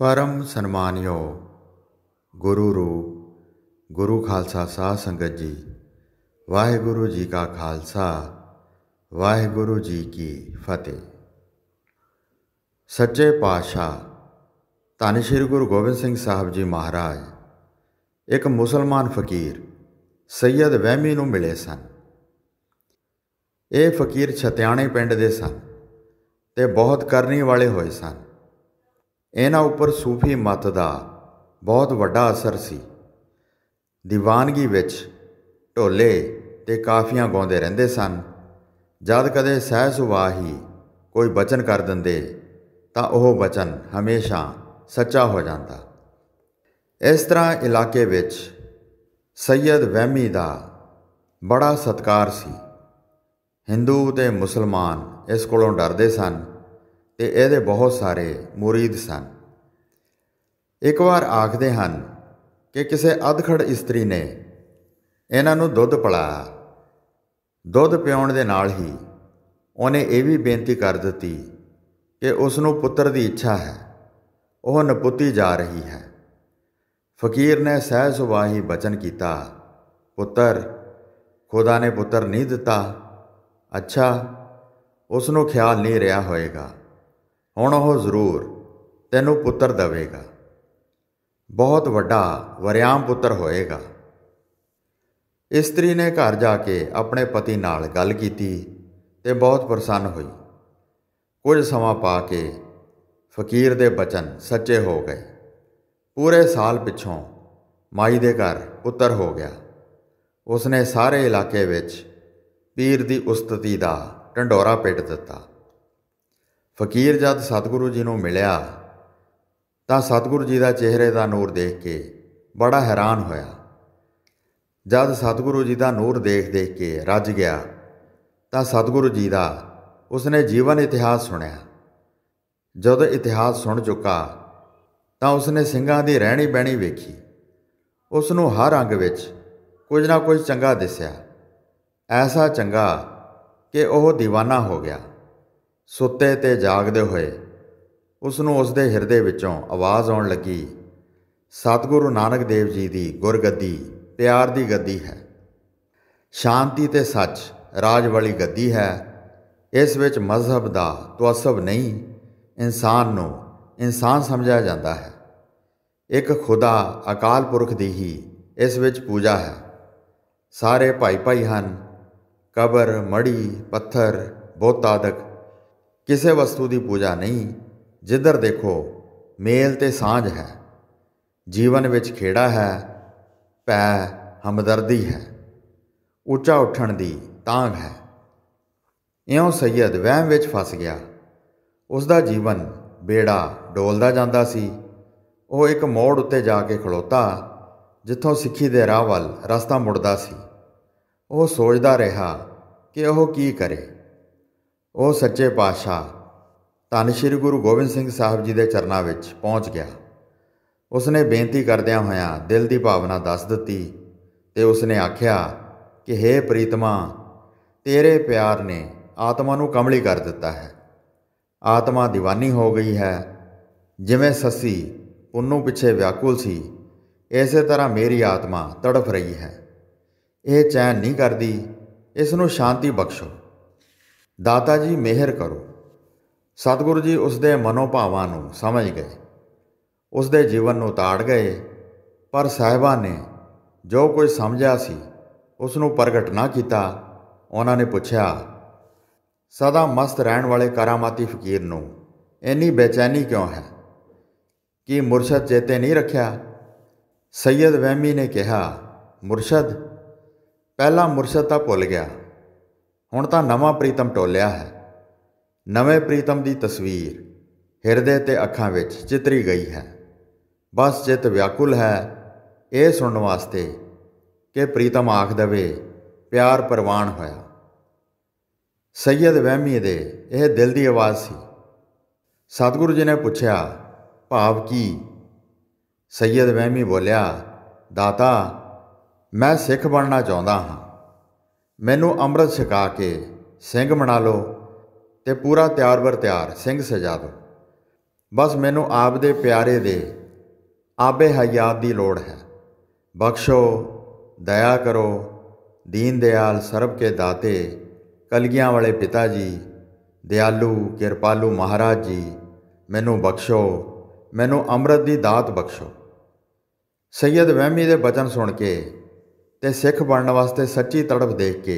ਪਰਮ ਸਨਮਾਨਯੋ ਗੁਰੂ ਰੂਪ ਗੁਰੂ ਖਾਲਸਾ ਸਾਹ ਸੰਗਤ ਜੀ ਵਾਹਿਗੁਰੂ ਜੀ ਕਾ ਖਾਲਸਾ ਵਾਹਿਗੁਰੂ ਜੀ ਕੀ ਫਤਿਹ ਸੱਚੇ ਪਾਤਸ਼ਾਹ ਧੰਨ ਸ਼੍ਰੀ ਗੁਰੂ ਗੋਬਿੰਦ ਸਿੰਘ ਸਾਹਿਬ ਜੀ ਮਹਾਰਾਜ ਇੱਕ ਮੁਸਲਮਾਨ ਫਕੀਰ ਸੈਦ ਵਹਿਮੀ ਨੂੰ ਮਿਲੇ ਸਨ ਇਹ ਫਕੀਰ ਛਤਿਆਣੇ ਪਿੰਡ ਦੇ ਸਨ ਤੇ ਬਹੁਤ ਕਰਨੀ ਵਾਲੇ ਹੋਏ ਸਨ ਇਹਨਾਂ ਉੱਪਰ ਸੂਫੀ ਮਤ ਦਾ ਬਹੁਤ ਵੱਡਾ ਅਸਰ ਸੀ ਦੀਵਾਨਗੀ ਵਿੱਚ ਢੋਲੇ ਤੇ ਕਾਫੀਆਂ ਗਾਉਂਦੇ ਰਹਿੰਦੇ ਸਨ ਜਦ ਕਦੇ ਸਹਿ ਸੁਵਾਹੀ ਕੋਈ ਬਚਨ ਕਰ ਦਿੰਦੇ ਤਾਂ ਉਹ ਬਚਨ ਹਮੇਸ਼ਾ ਸੱਚਾ ਹੋ ਜਾਂਦਾ ਇਸ ਤਰ੍ਹਾਂ ਇਲਾਕੇ ਵਿੱਚ ਸੈਦ ਵਹਿਮੀ ਦਾ ਬੜਾ ਸਤਕਾਰ ਸੀ ਹਿੰਦੂ ਤੇ ਮੁਸਲਮਾਨ ਇਸ ਕੋਲੋਂ ਡਰਦੇ ਸਨ ਤੇ ਇਹਦੇ ਬਹੁਤ ਸਾਰੇ murid ਸਨ ਇੱਕ ਵਾਰ ਆਖਦੇ ਹਨ ਕਿ ਕਿਸੇ ਅਧਖੜ ਇਸਤਰੀ ਨੇ ਇਹਨਾਂ ਨੂੰ ਦੁੱਧ ਪਿਲਾਇਆ ਦੁੱਧ ਪਿਉਣ ਦੇ ਨਾਲ ਹੀ ਉਹਨੇ ਇਹ ਵੀ ਬੇਨਤੀ ਕਰ ਦਿੱਤੀ ਕਿ ਉਸ ਨੂੰ ਪੁੱਤਰ ਦੀ ਇੱਛਾ ਹੈ ਉਹ ਨਪੁੱਤੀ ਜਾ ਰਹੀ ਹੈ ਫਕੀਰ ਨੇ ਸਹਿ ਬਚਨ ਕੀਤਾ ਪੁੱਤਰ ਖੁਦਾ ਨੇ ਪੁੱਤਰ ਨਹੀਂ ਦਿੱਤਾ ਅੱਛਾ ਉਸ ਨੂੰ ਖਿਆਲ ਨਹੀਂ ਰਿਹਾ ਹੋਵੇਗਾ ਹੁਣ ਉਹ ਜ਼ਰੂਰ ਤੈਨੂੰ ਪੁੱਤਰ ਦੇਵੇਗਾ ਬਹੁਤ ਵੱਡਾ ਵਰਿਆਮ ਪੁੱਤਰ ਹੋਏਗਾ ਇਸਤਰੀ ਨੇ ਘਰ ਜਾ ਕੇ ਆਪਣੇ ਪਤੀ ਨਾਲ ਗੱਲ ਕੀਤੀ ਤੇ ਬਹੁਤ ਪ੍ਰਸੰਨ ਹੋਈ ਕੁਝ ਸਮਾਂ ਪਾ ਕੇ ਫਕੀਰ ਦੇ ਬਚਨ ਸੱਚੇ ਹੋ ਗਏ ਪੂਰੇ ਸਾਲ ਪਿੱਛੋਂ ਮਾਈ ਦੇ ਘਰ ਪੁੱਤਰ ਹੋ ਗਿਆ ਉਸਨੇ ਸਾਰੇ ਇਲਾਕੇ ਵਿੱਚ ਪੀਰ ਦੀ ਉਸਤਤੀ ਦਾ ਢੰਡੋਰਾ ਪਿੱਟ ਦਿੱਤਾ ਫਕੀਰ ਜਦ ਸਤਿਗੁਰੂ ਜੀ ਨੂੰ ਮਿਲਿਆ ਤਾਂ ਸਤਿਗੁਰੂ ਜੀ ਦਾ ਚਿਹਰੇ ਦਾ ਨੂਰ ਦੇਖ ਕੇ ਬੜਾ ਹੈਰਾਨ ਹੋਇਆ ਜਦ ਸਤਿਗੁਰੂ ਜੀ ਦਾ ਨੂਰ ਦੇਖ ਦੇਖ ਕੇ ਰੱਜ ਗਿਆ ਤਾਂ ਸਤਿਗੁਰੂ ਜੀ ਦਾ ਉਸਨੇ ਜੀਵਨ ਇਤਿਹਾਸ ਸੁਣਿਆ ਜਦ ਇਤਿਹਾਸ ਸੁਣ ਚੁੱਕਾ ਤਾਂ ਉਸਨੇ ਸਿੰਘਾਂ ਦੀ ਰਹਿਣੀ ਬਹਿਣੀ ਵੇਖੀ ਉਸ ਨੂੰ ਹਰ ਅੰਗ ਵਿੱਚ ਕੁਝ ਨਾ ਕੁਝ ਚੰਗਾ ਦਿਸਿਆ ਐਸਾ ਚੰਗਾ ਕਿ ਉਹ دیਵਾਨਾ ਹੋ ਗਿਆ ਸੁੱਤੇ ਤੇ ਜਾਗਦੇ ਹੋਏ ਉਸ ਨੂੰ ਉਸ ਦੇ ਹਿਰਦੇ ਵਿੱਚੋਂ ਆਵਾਜ਼ ਆਉਣ ਲੱਗੀ ਸਤਿਗੁਰੂ ਨਾਨਕ ਦੇਵ ਜੀ ਦੀ ਗੁਰਗੱਦੀ ਪਿਆਰ ਦੀ ਗੱਦੀ ਹੈ ਸ਼ਾਂਤੀ ਤੇ ਸੱਚ ਰਾਜ ਵਾਲੀ ਗੱਦੀ ਹੈ ਇਸ ਵਿੱਚ ਮਜ਼ਹਬ ਦਾ ਤਵਸਬ ਨਹੀਂ ਇਨਸਾਨ ਨੂੰ ਇਨਸਾਨ ਸਮਝਿਆ ਜਾਂਦਾ ਹੈ ਇੱਕ ਖੁਦਾ ਅਕਾਲ ਪੁਰਖ ਦੀ ਹੀ ਇਸ ਵਿੱਚ ਪੂਜਾ ਹੈ ਸਾਰੇ ਭਾਈ ਭਾਈ ਹਨ ਕਬਰ ਮੜੀ ਪੱਥਰ ਬੋਤਾਦਕ ਕਿਸੇ ਵਸਤੂ ਦੀ ਪੂਜਾ ਨਹੀਂ ਜਿੱਧਰ ਦੇਖੋ ਮੇਲ ਤੇ ਸਾਂਝ ਹੈ ਜੀਵਨ ਵਿੱਚ ਖੇੜਾ ਹੈ ਪੈ ਹਮਦਰਦੀ ਹੈ ਉੱਚਾ ਉੱਠਣ ਦੀ ਤਾਂਗ ਹੈ ਇਉਂ ਸੈਦ ਵਹਿਮ ਵਿੱਚ ਫਸ ਗਿਆ ਉਸ ਦਾ ਜੀਵਨ ਬੇੜਾ ਡੋਲਦਾ ਜਾਂਦਾ ਸੀ ਉਹ ਇੱਕ ਮੋੜ ਉੱਤੇ ਜਾ ਕੇ ਖਲੋਤਾ ਜਿੱਥੋਂ ਸਿੱਖੀ ਦੇ ਰਾਹ ਵੱਲ ਰਸਤਾ ਮੁੜਦਾ ਸੀ ਉਹ ਸੋਚਦਾ ਰਿਹਾ ਕਿ ਉਹ ਕੀ ਕਰੇ ਉਹ ਸੱਚੇ ਪਾਤਸ਼ਾਹ ਧੰਨ ਸ਼੍ਰੀ ਗੁਰੂ ਗੋਬਿੰਦ ਸਿੰਘ ਸਾਹਿਬ ਜੀ ਦੇ ਚਰਨਾਂ ਵਿੱਚ ਪਹੁੰਚ ਗਿਆ ਉਸਨੇ ਬੇਨਤੀ ਕਰਦਿਆਂ ਹੋਇਆਂ ਦਿਲ ਦੀ ਭਾਵਨਾ ਦੱਸ ਦਿੱਤੀ ਤੇ ਉਸਨੇ ਆਖਿਆ ਕਿ हे ਪ੍ਰੀਤਮਾ ਤੇਰੇ ਪਿਆਰ ਨੇ ਆਤਮਾ ਨੂੰ ਕਮਲੀ ਕਰ ਦਿੱਤਾ ਹੈ ਆਤਮਾ دیਵਾਨੀ ਹੋ ਗਈ ਹੈ ਜਿਵੇਂ ਸੱਸੀ ਉਹਨੂੰ ਪਿੱਛੇ ਵਿਆਕੁਲ ਸੀ ਇਸੇ ਤਰ੍ਹਾਂ ਮੇਰੀ ਆਤਮਾ ਤੜਫ ਰਹੀ ਹੈ ਇਹ ਚੈਨ ਨਹੀਂ ਕਰਦੀ ਇਸ ਨੂੰ ਸ਼ਾਂਤੀ ਬਖਸ਼ੋ ਦਾਤਾ ਜੀ ਮਿਹਰ ਕਰੋ ਸਤਿਗੁਰੂ ਜੀ ਉਸ ਦੇ ਮਨੋਭਾਵਾਂ ਨੂੰ ਸਮਝ ਗਏ ਉਸ ਦੇ ਜੀਵਨ ਨੂੰ ਤਾੜ ਗਏ ਪਰ ਸਾਹਿਬਾਂ ਨੇ ਜੋ ਕੁਝ ਸਮਝਿਆ ਸੀ ਉਸ ਨੂੰ ਪ੍ਰਗਟ ਨਾ ਕੀਤਾ ਉਹਨਾਂ ਨੇ ਪੁੱਛਿਆ ਸਦਾ ਮਸਤ ਰਹਿਣ ਵਾਲੇ ਕਰਾਮਾਤੀ ਫਕੀਰ ਨੂੰ ਇੰਨੀ ਬੇਚੈਨੀ ਕਿਉਂ ਹੈ ਕਿ ਮੁਰਸ਼ਦ ਚੇਤੇ ਨਹੀਂ ਰੱਖਿਆ ਸੈਦ ਵਹਿਮੀ ਨੇ ਕਿਹਾ ਮੁਰਸ਼ਦ ਪਹਿਲਾ ਮੁਰਸ਼ਦ ਤਾਂ ਭੁੱਲ ਗਿਆ ਹੁਣ ਤਾਂ ਨਵਾਂ ਪ੍ਰੀਤਮ ਟੋਲਿਆ ਹੈ ਨਵੇਂ ਪ੍ਰੀਤਮ ਦੀ ਤਸਵੀਰ ਹਿਰਦੇ ਤੇ ਅੱਖਾਂ ਵਿੱਚ ਚਿਤਰੀ ਗਈ ਹੈ ਬਸ ਚਿਤ ਵਿਆਕੁਲ ਹੈ ਇਹ ਸੁਣਨ ਵਾਸਤੇ ਕਿ ਪ੍ਰੀਤਮ ਆਖ ਦਵੇ ਪਿਆਰ ਪਰਵਾਨ ਹੋਇਆ ਸੈਦ ਵਹਿਮੀ ਦੇ ਇਹ ਦਿਲ ਦੀ ਆਵਾਜ਼ ਸੀ ਸਤਿਗੁਰੂ ਜੀ ਨੇ ਪੁੱਛਿਆ ਭਾਵ ਕੀ ਸੈਦ ਵਹਿਮੀ ਬੋਲਿਆ ਦਾਤਾ ਮੈਂ ਸਿੱਖ ਬਣਨਾ ਚਾਹੁੰਦਾ ਹਾਂ ਮੈਨੂੰ ਅੰਮ੍ਰਿਤ ਛਕਾ ਕੇ ਸਿੰਘ ਬਣਾ ਲਓ ਤੇ ਪੂਰਾ ਤਿਆਰ ਵਰ ਤਿਆਰ ਸਿੰਘ ਸਜਾ ਦਿਓ ਬਸ ਮੈਨੂੰ ਆਪ ਦੇ ਪਿਆਰੇ ਦੇ ਆਬੇ ਹਯਾਤ ਦੀ ਲੋੜ ਹੈ ਬਖਸ਼ੋ ਦਇਆ ਕਰੋ ਦੀਨ ਦਿਆਲ ਸਰਬ ਕੇ ਦਾਤੇ ਕਲਗੀਆਂ ਵਾਲੇ ਪਿਤਾ ਜੀ ਦਿਆਲੂ ਕਿਰਪਾਲੂ ਮਹਾਰਾਜ ਜੀ ਮੈਨੂੰ ਬਖਸ਼ੋ ਮੈਨੂੰ ਅੰਮ੍ਰਿਤ ਦੀ ਦਾਤ ਬਖਸ਼ੋ ਸੈਦ ਵਹਿਮੀ ਦੇ ਬਚਨ ਸੁਣ ਕੇ ਤੇ ਸਿੱਖ ਬਣਨ ਵਾਸਤੇ ਸੱਚੀ ਤੜਪ ਦੇਖ ਕੇ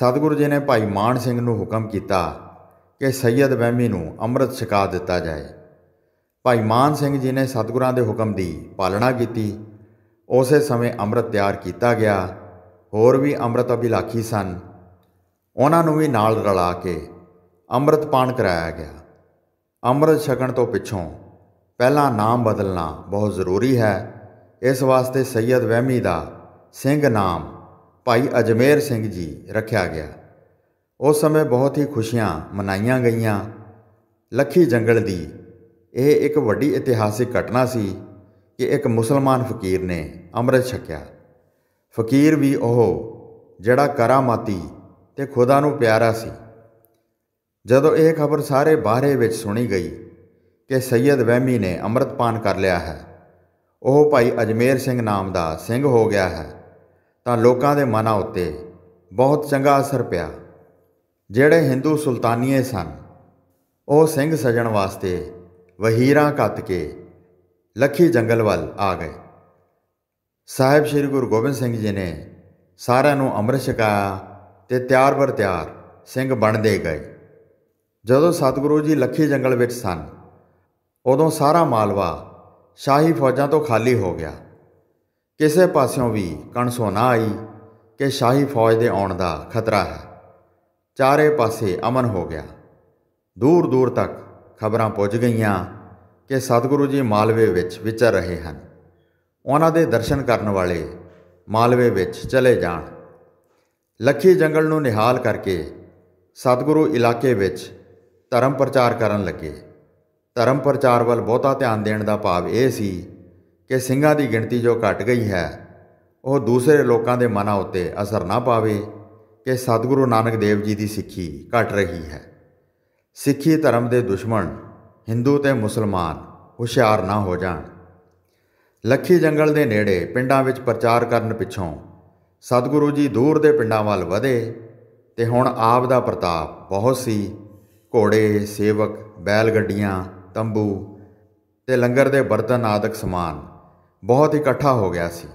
ਸਤਿਗੁਰੂ ਜੀ ਨੇ ਭਾਈ ਮਾਨ ਸਿੰਘ ਨੂੰ ਹੁਕਮ ਕੀਤਾ ਕਿ ਸੈਦ ਵਹਿਮੀ ਨੂੰ ਅੰਮ੍ਰਿਤ ਛਕਾ ਦਿੱਤਾ ਜਾਏ ਭਾਈ ਮਾਨ ਸਿੰਘ ਜੀ ਨੇ ਸਤਿਗੁਰਾਂ ਦੇ ਹੁਕਮ ਦੀ ਪਾਲਣਾ ਕੀਤੀ ਉਸੇ ਸਮੇਂ ਅੰਮ੍ਰਿਤ ਤਿਆਰ ਕੀਤਾ ਗਿਆ ਹੋਰ ਵੀ ਅੰਮ੍ਰਿਤ ਅਭਿਲਾਖੀ ਸਨ ਉਹਨਾਂ ਨੂੰ ਵੀ ਨਾਲ ਰਲਾ ਕੇ ਅੰਮ੍ਰਿਤ ਪਾਣ ਕਰਾਇਆ ਗਿਆ ਅੰਮ੍ਰਿਤ ਛਕਣ ਤੋਂ ਪਿੱਛੋਂ ਪਹਿਲਾਂ ਨਾਮ ਬਦਲਣਾ ਬਹੁਤ ਜ਼ਰੂਰੀ ਹੈ ਇਸ ਵਾਸਤੇ ਸੈਦ ਵਹਿਮੀ ਦਾ ਸਿੰਘ ਨਾਮ ਭਾਈ ਅਜਮੇਰ ਸਿੰਘ ਜੀ ਰੱਖਿਆ ਗਿਆ ਉਸ ਸਮੇਂ ਬਹੁਤ ਹੀ ਖੁਸ਼ੀਆਂ ਮਨਾਈਆਂ ਗਈਆਂ ਲੱਖੀ ਜੰਗਲ ਦੀ ਇਹ ਇੱਕ ਵੱਡੀ ਇਤਿਹਾਸਿਕ ਘਟਨਾ ਸੀ ਕਿ ਇੱਕ ਮੁਸਲਮਾਨ ਫਕੀਰ ਨੇ ਅੰਮ੍ਰਿਤ ਛਕਿਆ ਫਕੀਰ ਵੀ ਉਹ ਜਿਹੜਾ ਕਰਾਮਾਤੀ ਤੇ ਖੁਦਾ ਨੂੰ ਪਿਆਰਾ ਸੀ ਜਦੋਂ ਇਹ ਖਬਰ ਸਾਰੇ ਬਾਹਰੇ ਵਿੱਚ ਸੁਣੀ ਗਈ ਕਿ ਸੈਦ ਵਹਿਮੀ ਨੇ ਅੰਮ੍ਰਿਤਪਾਨ ਕਰ ਲਿਆ ਹੈ ਉਹ ਭਾਈ ਅਜਮੇਰ ਸਿੰਘ ਨਾਮ ਦਾ ਸਿੰਘ ਹੋ ਗਿਆ ਹੈ ਤਾਂ ਲੋਕਾਂ ਦੇ ਮਨਾਂ ਉੱਤੇ ਬਹੁਤ ਚੰਗਾ ਅਸਰ ਪਿਆ ਜਿਹੜੇ ਹਿੰਦੂ ਸੁਲਤਾਨੀਏ ਸਨ ਉਹ ਸਿੰਘ ਸਜਣ ਵਾਸਤੇ ਵਹੀਰਾਂ ਕੱਤ ਕੇ ਲੱਖੀ ਜੰਗਲ ਵੱਲ ਆ ਗਏ ਸਾਹਿਬ ਸ੍ਰੀ ਗੁਰੂ ਗੋਬਿੰਦ ਸਿੰਘ ਜੀ ਨੇ ਸਾਰਿਆਂ ਨੂੰ ਅੰਮ੍ਰਿਤ ਛਕਾਇਆ ਤੇ ਤਿਆਰ ਬਰ ਤਿਆਰ ਸਿੰਘ ਬਣਦੇ ਗਏ ਜਦੋਂ ਸਤਿਗੁਰੂ ਜੀ ਲੱਖੀ ਜੰਗਲ ਵਿੱਚ ਸਨ ਉਦੋਂ ਸਾਰਾ ਮਾਲਵਾ ਸ਼ਾਹੀ ਫੌਜਾਂ ਤੋਂ ਖਾਲੀ ਹੋ ਗਿਆ ਕਿਸੇ ਪਾਸਿਓਂ ਵੀ ਕਣਸੋ ਨਾ ਆਈ ਕਿ ਸ਼ਾਹੀ ਫੌਜ ਦੇ ਆਉਣ ਦਾ ਖਤਰਾ ਹੈ ਚਾਰੇ ਪਾਸੇ ਅਮਨ ਹੋ ਗਿਆ ਦੂਰ ਦੂਰ ਤੱਕ ਖਬਰਾਂ ਪਹੁੰਚ ਗਈਆਂ ਕਿ ਸਤਿਗੁਰੂ ਜੀ ਮਾਲਵੇ ਵਿੱਚ ਵਿਚਰ ਰਹੇ ਹਨ ਉਹਨਾਂ ਦੇ ਦਰਸ਼ਨ ਕਰਨ ਵਾਲੇ ਮਾਲਵੇ ਵਿੱਚ ਚਲੇ ਜਾਣ ਲੱਖੀ ਜੰਗਲ ਨੂੰ ਨਿਹਾਲ ਕਰਕੇ ਸਤਿਗੁਰੂ ਇਲਾਕੇ ਵਿੱਚ ਧਰਮ ਪ੍ਰਚਾਰ ਕਰਨ ਲੱਗੇ ਧਰਮ ਪ੍ਰਚਾਰ ਵੱਲ ਬਹੁਤਾ ਧਿਆਨ ਦੇਣ ਦਾ ਭਾਵ ਇਹ ਸੀ ਕਿ ਸਿੰਘਾਂ ਦੀ ਗਿਣਤੀ ਜੋ ਘਟ ਗਈ ਹੈ ਉਹ ਦੂਸਰੇ ਲੋਕਾਂ ਦੇ ਮਨਾਂ ਉੱਤੇ ਅਸਰ ਨਾ ਪਾਵੇ ਕਿ ਸਤਿਗੁਰੂ ਨਾਨਕ ਦੇਵ ਜੀ ਦੀ ਸਿੱਖੀ ਘਟ ਰਹੀ ਹੈ ਸਿੱਖੀ ਧਰਮ ਦੇ ਦੁਸ਼ਮਣ Hindu ਤੇ ਮੁਸਲਮਾਨ ਹੁਸ਼ਿਆਰ ਨਾ ਹੋ ਜਾਣ ਲੱਖੀ ਜੰਗਲ ਦੇ ਨੇੜੇ ਪਿੰਡਾਂ ਵਿੱਚ ਪ੍ਰਚਾਰ ਕਰਨ ਪਿੱਛੋਂ ਸਤਿਗੁਰੂ ਜੀ ਦੂਰ ਦੇ ਪਿੰਡਾਂ ਵੱਲ ਵਧੇ ਤੇ ਹੁਣ ਆਪ ਦਾ ਪ੍ਰਤਾਪ ਬਹੁਤ ਸੀ ਘੋੜੇ ਸੇਵਕ ਬੈਲ ਗੱਡੀਆਂ ਤੰਬੂ ਤੇ ਲੰਗਰ ਦੇ ਬਰਤਨ ਆਦਿਕ ਸਮਾਨ ਬਹੁਤ ਇਕੱਠਾ ਹੋ ਗਿਆ ਸੀ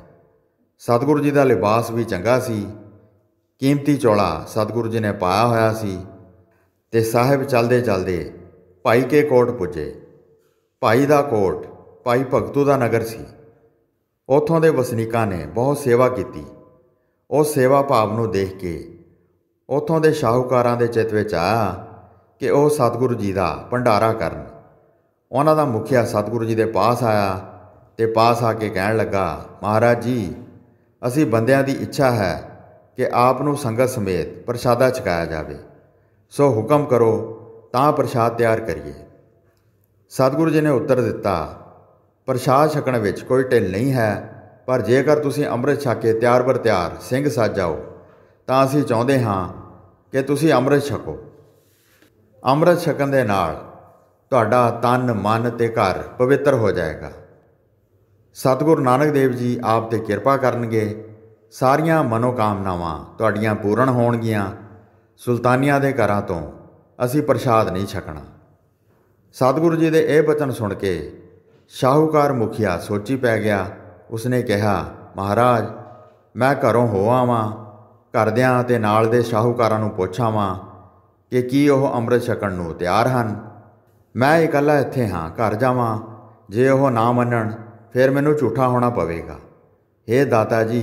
ਸਤਿਗੁਰੂ ਜੀ ਦਾ ਲਿਬਾਸ ਵੀ ਚੰਗਾ ਸੀ ਕੀਮਤੀ ਚੋਲਾ ਸਤਿਗੁਰੂ ਜੀ ਨੇ ਪਾਇਆ ਹੋਇਆ ਸੀ ਤੇ ਸਾਹਿਬ ਚੱਲਦੇ ਚੱਲਦੇ ਭਾਈ ਕੇ ਕੋਟ ਪੁੱਜੇ ਭਾਈ ਦਾ ਕੋਟ ਭਾਈ ਭਗਤੂ ਦਾ ਨਗਰ ਸੀ ਉਥੋਂ ਦੇ ਵਸਨੀਕਾਂ ਨੇ ਬਹੁਤ ਸੇਵਾ ਕੀਤੀ ਉਹ ਸੇਵਾ ਭਾਵ ਨੂੰ ਦੇਖ ਕੇ ਉਥੋਂ ਦੇ ਸ਼ਾਹੂਕਾਰਾਂ ਦੇ ਚਿੱਤ ਵਿੱਚ ਆ ਕਿ ਉਹ ਸਤਿਗੁਰੂ ਜੀ ਦਾ ਭੰਡਾਰਾ ਕਰਨ ਉਹਨਾਂ ਦਾ ਮੁਖੀਆ ਸਤਿਗੁਰੂ ਜੀ ਦੇ ਪਾਸ ਆਇਆ ਤੇ ਪਾਸ ਆ ਕੇ ਕਹਿਣ ਲੱਗਾ ਮਹਾਰਾਜ ਜੀ ਅਸੀਂ ਬੰਦਿਆਂ ਦੀ ਇੱਛਾ ਹੈ ਕਿ ਆਪ ਨੂੰ ਸੰਗਤ ਸਮੇਤ ਪ੍ਰਸ਼ਾਦਾ ਚਕਾਇਆ ਜਾਵੇ ਸੋ ਹੁਕਮ ਕਰੋ ਤਾਂ ਪ੍ਰਸ਼ਾਦ ਤਿਆਰ ਕਰੀਏ ਸਤਿਗੁਰੂ ਜੀ ਨੇ ਉੱਤਰ ਦਿੱਤਾ ਪ੍ਰਸ਼ਾਦ ਛਕਣ ਵਿੱਚ ਕੋਈ ਢਿੱਲ ਨਹੀਂ ਹੈ ਪਰ ਜੇਕਰ ਤੁਸੀਂ ਅੰਮ੍ਰਿਤ ਛਕ ਕੇ ਤਿਆਰ ਬਰ ਤਿਆਰ ਸਿੰਘ ਸਾਜ ਜਾਓ ਤਾਂ ਅਸੀਂ ਚਾਹੁੰਦੇ ਹਾਂ ਕਿ ਤੁਸੀਂ ਅੰਮ੍ਰਿਤ ਛਕੋ ਅੰਮ੍ਰਿਤ ਛਕਣ ਦੇ ਨਾਲ ਤੁਹਾਡਾ ਤਨ ਮਨ ਤੇ ਘਰ ਪਵਿੱਤਰ ਹੋ ਜਾਏਗਾ ਸਤਿਗੁਰ ਨਾਨਕ ਦੇਵ ਜੀ ਆਪ ਤੇ ਕਿਰਪਾ ਕਰਨਗੇ ਸਾਰੀਆਂ ਮਨੋਕਾਮਨਾਵਾਂ ਤੁਹਾਡੀਆਂ ਪੂਰਨ ਹੋਣਗੀਆਂ ਸੁਲਤਾਨੀਆਂ ਦੇ ਘਰਾਂ ਤੋਂ ਅਸੀਂ ਪ੍ਰਸ਼ਾਦ ਨਹੀਂ ਛਕਣਾ ਸਤਿਗੁਰੂ ਜੀ ਦੇ ਇਹ ਬਚਨ ਸੁਣ ਕੇ ਸ਼ਾਹੂਕਾਰ ਮੁਖੀਆ ਸੋਚੀ ਪੈ ਗਿਆ ਉਸਨੇ ਕਿਹਾ ਮਹਾਰਾਜ ਮੈਂ ਘਰੋਂ ਹੋ ਆਵਾਂ ਘਰਦਿਆਂ ਤੇ ਨਾਲ ਦੇ ਸ਼ਾਹੂਕਾਰਾਂ ਨੂੰ ਪੁੱਛਾਂਵਾਂ ਕਿ ਕੀ ਉਹ ਅੰਮ੍ਰਿਤ ਛਕਣ ਨੂੰ ਤਿਆਰ ਹਨ ਮੈਂ ਇਕੱਲਾ ਇੱਥੇ ਹਾਂ ਘਰ ਜਾਵਾਂ ਜੇ ਉਹ ਨਾ ਮੰਨਣ ਫਿਰ ਮੈਨੂੰ ਝੂਠਾ ਹੋਣਾ ਪਵੇਗਾ हे ਦਾਤਾ ਜੀ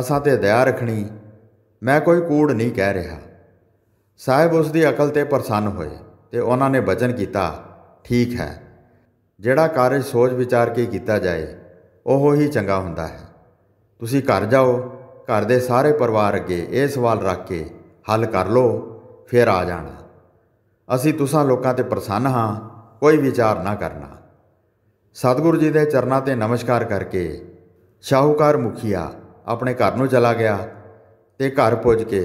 ਅਸਾਂ ਤੇ ਦਇਆ ਰੱਖਣੀ ਮੈਂ ਕੋਈ ਕੂੜ ਨਹੀਂ ਕਹਿ ਰਿਹਾ ਸਾਹਿਬ ਉਸ ਦੀ ਅਕਲ ਤੇ ਪ੍ਰਸੰਨ ਹੋਏ ਤੇ ਉਹਨਾਂ ਨੇ ਬਚਨ ਕੀਤਾ ਠੀਕ ਹੈ ਜਿਹੜਾ ਕਾਰਜ ਸੋਚ ਵਿਚਾਰ ਕੇ ਕੀਤਾ ਜਾਏ ਉਹ ਹੀ ਚੰਗਾ ਹੁੰਦਾ ਹੈ ਤੁਸੀਂ ਘਰ ਜਾਓ ਘਰ ਦੇ ਸਾਰੇ ਪਰਿਵਾਰ ਅੱਗੇ ਇਹ ਸਵਾਲ ਰੱਖ ਕੇ ਹੱਲ ਕਰ ਲਓ ਫਿਰ ਆ ਜਾਣਾ ਅਸੀਂ ਤੁਸਾਂ ਲੋਕਾਂ ਤੇ ਪ੍ਰਸੰਨ ਹਾਂ ਕੋਈ ਵਿਚਾਰ ਨਾ ਕਰਨਾ ਸਤਿਗੁਰੂ ਜੀ ਦੇ ਚਰਨਾਂ ਤੇ ਨਮਸਕਾਰ ਕਰਕੇ ਸ਼ਾਹੂਕਾਰ ਮੁਖੀਆ ਆਪਣੇ ਘਰ ਨੂੰ ਚਲਾ ਗਿਆ ਤੇ ਘਰ ਪੁੱਜ ਕੇ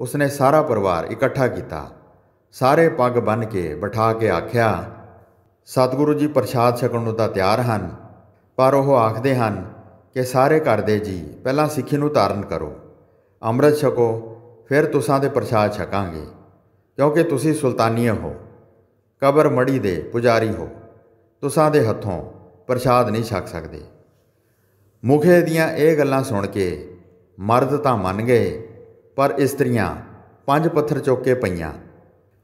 ਉਸਨੇ ਸਾਰਾ ਪਰਿਵਾਰ ਇਕੱਠਾ ਕੀਤਾ ਸਾਰੇ ਪੱਗ ਬੰਨ ਕੇ ਬਿਠਾ ਕੇ ਆਖਿਆ ਸਤਿਗੁਰੂ ਜੀ ਪ੍ਰਸ਼ਾਦ ਛਕਣ ਨੂੰ ਤਾਂ ਤਿਆਰ ਹਨ ਪਰ ਉਹ ਆਖਦੇ ਹਨ ਕਿ ਸਾਰੇ ਘਰ ਦੇ ਜੀ ਪਹਿਲਾਂ ਸਿੱਖੀ ਨੂੰ ਧਾਰਨ ਕਰੋ ਅੰਮ੍ਰਿਤ ਛਕੋ ਫਿਰ ਤੁਸਾਂ ਦੇ ਪ੍ਰਸ਼ਾਦ ਛਕਾਂਗੇ ਕਿਉਂਕਿ ਤੁਸੀਂ ਸੁਲਤਾਨੀਆ ਹੋ ਕਬਰ ਮੜੀ ਦੇ ਪੁਜਾਰੀ ਹੋ ਤੁਸਾਂ ਦੇ ਹੱਥੋਂ ਪ੍ਰਸ਼ਾਦ ਨਹੀਂ ਛਕ ਸਕਦੇ ਮੁਖੇ ਦੀਆਂ ਇਹ ਗੱਲਾਂ ਸੁਣ ਕੇ ਮਰਦ ਤਾਂ ਮੰਨ ਗਏ ਪਰ ਇਸਤਰੀਆਂ ਪੰਜ ਪੱਥਰ ਚੁੱਕ ਕੇ ਪਈਆਂ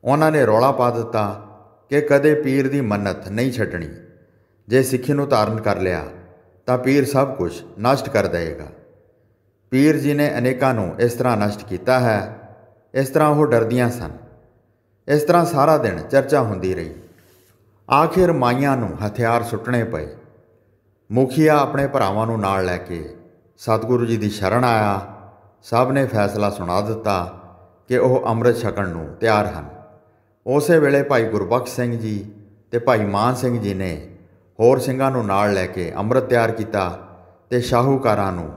ਉਹਨਾਂ ਨੇ ਰੌਲਾ ਪਾ ਦਿੱਤਾ ਕਿ ਕਦੇ ਪੀਰ ਦੀ ਮੰਨਤ ਨਹੀਂ ਛੱਡਣੀ ਜੇ ਸਿੱਖੀ ਨੂੰ ਧਾਰਨ ਕਰ ਲਿਆ ਤਾਂ ਪੀਰ ਸਭ ਕੁਝ ਨਸ਼ਟ ਕਰ ਦੇਵੇਗਾ ਪੀਰ ਜੀ ਨੇ ਅਨੇਕਾਂ ਨੂੰ ਇਸ ਤਰ੍ਹਾਂ ਨਸ਼ਟ ਕੀਤਾ ਹੈ ਇਸ ਤਰ੍ਹਾਂ ਉਹ ਡਰਦੀਆਂ ਸਨ ਇਸ ਤਰ੍ਹਾਂ ਸਾਰਾ ਦਿਨ ਚਰਚਾ ਹੁੰਦੀ ਰਹੀ ਆਖਿਰ ਮਾਈਆਂ ਨੂੰ ਹਥਿਆਰ ਸੁੱਟਣੇ ਪਏ ਮੁਖੀਆ ਆਪਣੇ ਭਰਾਵਾਂ ਨੂੰ ਨਾਲ ਲੈ ਕੇ ਸਤਿਗੁਰੂ ਜੀ ਦੀ ਸ਼ਰਨ ਆਇਆ ਸਭ ਨੇ ਫੈਸਲਾ ਸੁਣਾ ਦਿੱਤਾ ਕਿ ਉਹ ਅੰਮ੍ਰਿਤ ਛਕਣ ਨੂੰ ਤਿਆਰ ਹਨ ਉਸੇ ਵੇਲੇ ਭਾਈ ਗੁਰਬਖਸ਼ ਸਿੰਘ ਜੀ ਤੇ ਭਾਈ ਮਾਨ ਸਿੰਘ ਜੀ ਨੇ ਹੋਰ ਸਿੰਘਾਂ ਨੂੰ ਨਾਲ ਲੈ ਕੇ ਅੰਮ੍ਰਿਤ ਤਿਆਰ ਕੀਤਾ ਤੇ ਸ਼ਾਹੂਕਾਰਾਂ ਨੂੰ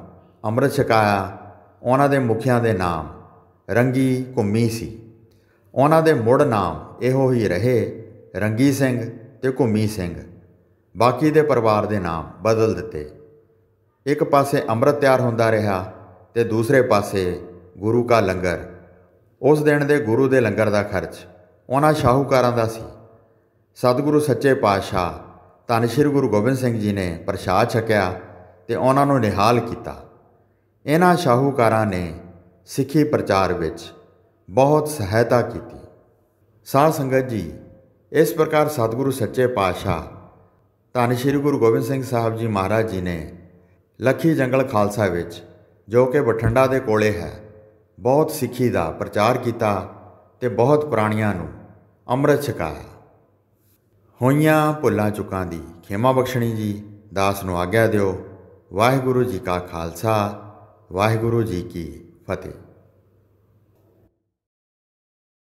ਅੰਮ੍ਰਿਤ ਛਕਾਇਆ ਉਹਨਾਂ ਦੇ ਮੁਖੀਆਂ ਦੇ ਨਾਮ ਰੰਗੀ ਘੁੰਮੀ ਸੀ ਉਹਨਾਂ ਦੇ ਮੁੜ ਨਾਮ ਇਹੋ ਹੀ ਰਹੇ ਰੰਗੀ ਸਿੰਘ ਤੇ ਘੁੰਮੀ ਸਿੰਘ ਬਾਕੀ ਦੇ ਪਰਿਵਾਰ ਦੇ ਨਾਮ ਬਦਲ ਦਿੱਤੇ ਇੱਕ ਪਾਸੇ ਅੰਮ੍ਰਿਤ ਤਿਆਰ ਹੁੰਦਾ ਰਿਹਾ ਤੇ ਦੂਸਰੇ ਪਾਸੇ ਗੁਰੂ ਕਾ ਲੰਗਰ ਉਸ ਦਿਨ ਦੇ ਗੁਰੂ ਦੇ ਲੰਗਰ ਦਾ ਖਰਚ ਉਹਨਾਂ ਸ਼ਾਹੂਕਾਰਾਂ ਦਾ ਸੀ ਸਤਿਗੁਰੂ ਸੱਚੇ ਪਾਤਸ਼ਾਹ ਧੰਨ ਸ਼੍ਰੀ ਗੁਰੂ ਗੋਬਿੰਦ ਸਿੰਘ ਜੀ ਨੇ ਪ੍ਰਸ਼ਾਦ ਛਕਿਆ ਤੇ ਉਹਨਾਂ ਨੂੰ ਨਿਹਾਲ ਕੀਤਾ ਇਹਨਾਂ ਸ਼ਾਹੂਕਾਰਾਂ ਨੇ ਸਿੱਖੀ ਪ੍ਰਚਾਰ ਵਿੱਚ ਬਹੁਤ ਸਹਾਇਤਾ ਕੀਤੀ ਸਾਧ ਸੰਗਤ ਜੀ ਇਸ ਪ੍ਰਕਾਰ ਸਤਿਗੁਰੂ ਸੱਚੇ ਪਾਤਸ਼ਾਹ ਧੰਨ ਸ਼੍ਰੀ ਗੁਰੂ ਗੋਬਿੰਦ ਸਿੰਘ ਸਾਹਿਬ ਜੀ ਮਹਾਰਾਜ ਜੀ ਨੇ ਲੱਖੀ ਜੰਗਲ ਖਾਲਸਾ ਵਿੱਚ ਜੋ ਕਿ ਬਠਿੰਡਾ ਦੇ ਕੋਲੇ ਹੈ ਬਹੁਤ ਸਿੱਖੀ ਦਾ ਪ੍ਰਚਾਰ ਕੀਤਾ ਤੇ ਬਹੁਤ ਪ੍ਰਾਣੀਆਂ ਨੂੰ ਅੰਮ੍ਰਿਤ ਛਕਾਇਆ ਹੋਈਆਂ ਭੁੱਲਾਂ ਚੁੱਕਾਂ ਦੀ ਖੇਮਾ ਬਖਸ਼ਣੀ ਜੀ ਦਾਸ ਨੂੰ ਆਗਿਆ ਦਿਓ ਵਾਹਿਗੁਰੂ ਜੀ ਕਾ ਖਾਲਸਾ ਵਾਹਿਗੁਰੂ ਜੀ ਕੀ ਫਤਿਹ